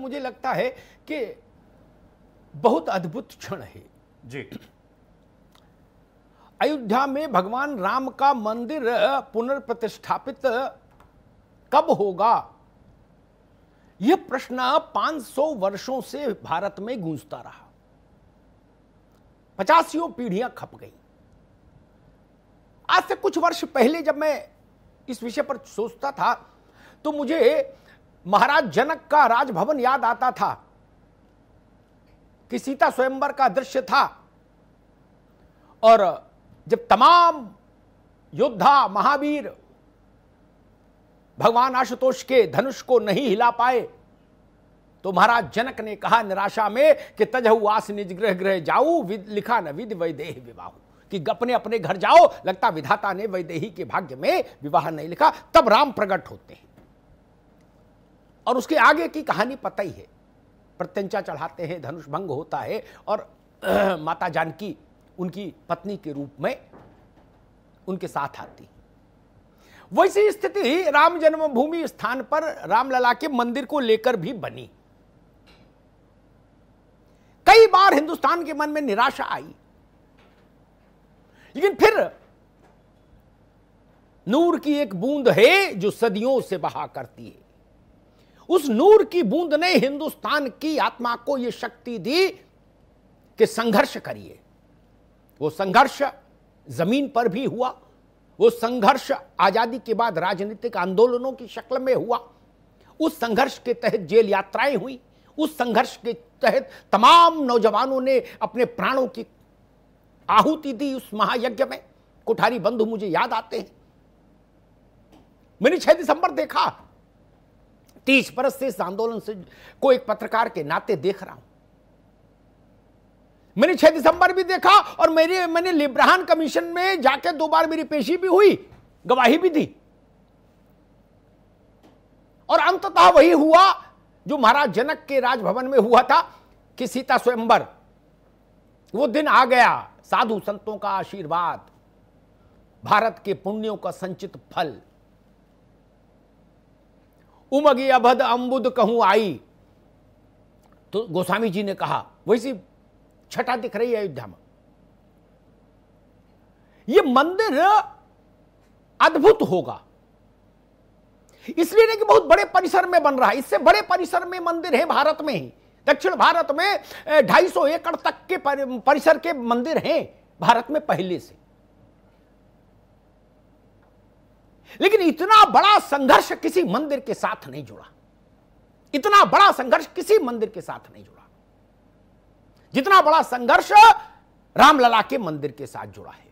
मुझे लगता है कि बहुत अद्भुत क्षण है जी अयोध्या में भगवान राम का मंदिर पुनर्प्रतिष्ठापित कब होगा यह प्रश्न 500 वर्षों से भारत में गूंजता रहा पचासियों पीढ़ियां खप गई आज से कुछ वर्ष पहले जब मैं इस विषय पर सोचता था तो मुझे महाराज जनक का राजभवन याद आता था कि सीता स्वयंवर का दृश्य था और जब तमाम योद्धा महावीर भगवान आशुतोष के धनुष को नहीं हिला पाए तो महाराज जनक ने कहा निराशा में कि तजह आस निज गृह ग्रह जाऊ लिखा न विद वैदेह विवाह कि अपने अपने घर जाओ लगता विधाता ने वैदेही के भाग्य में विवाह नहीं लिखा तब राम प्रकट होते हैं और उसके आगे की कहानी पता ही है प्रत्यंचा चढ़ाते हैं धनुष भंग होता है और माता जानकी उनकी पत्नी के रूप में उनके साथ आती वैसी स्थिति ही राम जन्मभूमि स्थान पर रामलला के मंदिर को लेकर भी बनी कई बार हिंदुस्तान के मन में निराशा आई लेकिन फिर नूर की एक बूंद है जो सदियों से बहा करती है उस नूर की बूंद ने हिंदुस्तान की आत्मा को यह शक्ति दी कि संघर्ष करिए वो संघर्ष जमीन पर भी हुआ वो संघर्ष आजादी के बाद राजनीतिक आंदोलनों की शक्ल में हुआ उस संघर्ष के तहत जेल यात्राएं हुई उस संघर्ष के तहत तमाम नौजवानों ने अपने प्राणों की आहुति दी उस महायज्ञ में कोठारी बंधु मुझे याद आते हैं मैंने छह दिसंबर देखा तीस बरस से इस आंदोलन से को एक पत्रकार के नाते देख रहा हूं मैंने छह दिसंबर भी देखा और मेरे मैंने लिब्राहन कमीशन में जाकर दो बार मेरी पेशी भी हुई गवाही भी दी और अंततः वही हुआ जो महाराज जनक के राजभवन में हुआ था कि सीता स्वयंबर वो दिन आ गया साधु संतों का आशीर्वाद भारत के पुण्यों का संचित फल उमगी अभद अम्बुद कहू आई तो गोस्वामी जी ने कहा वैसी छटा दिख रही है अयोध्या में यह मंदिर अद्भुत होगा इसलिए नहीं कि बहुत बड़े परिसर में बन रहा है इससे बड़े परिसर में मंदिर है भारत में ही दक्षिण भारत में 250 एकड़ तक के परिसर के मंदिर हैं भारत में पहले से लेकिन इतना बड़ा संघर्ष किसी मंदिर के साथ नहीं जुड़ा इतना बड़ा संघर्ष किसी मंदिर के साथ नहीं जुड़ा जितना बड़ा संघर्ष रामलला के मंदिर के साथ जुड़ा है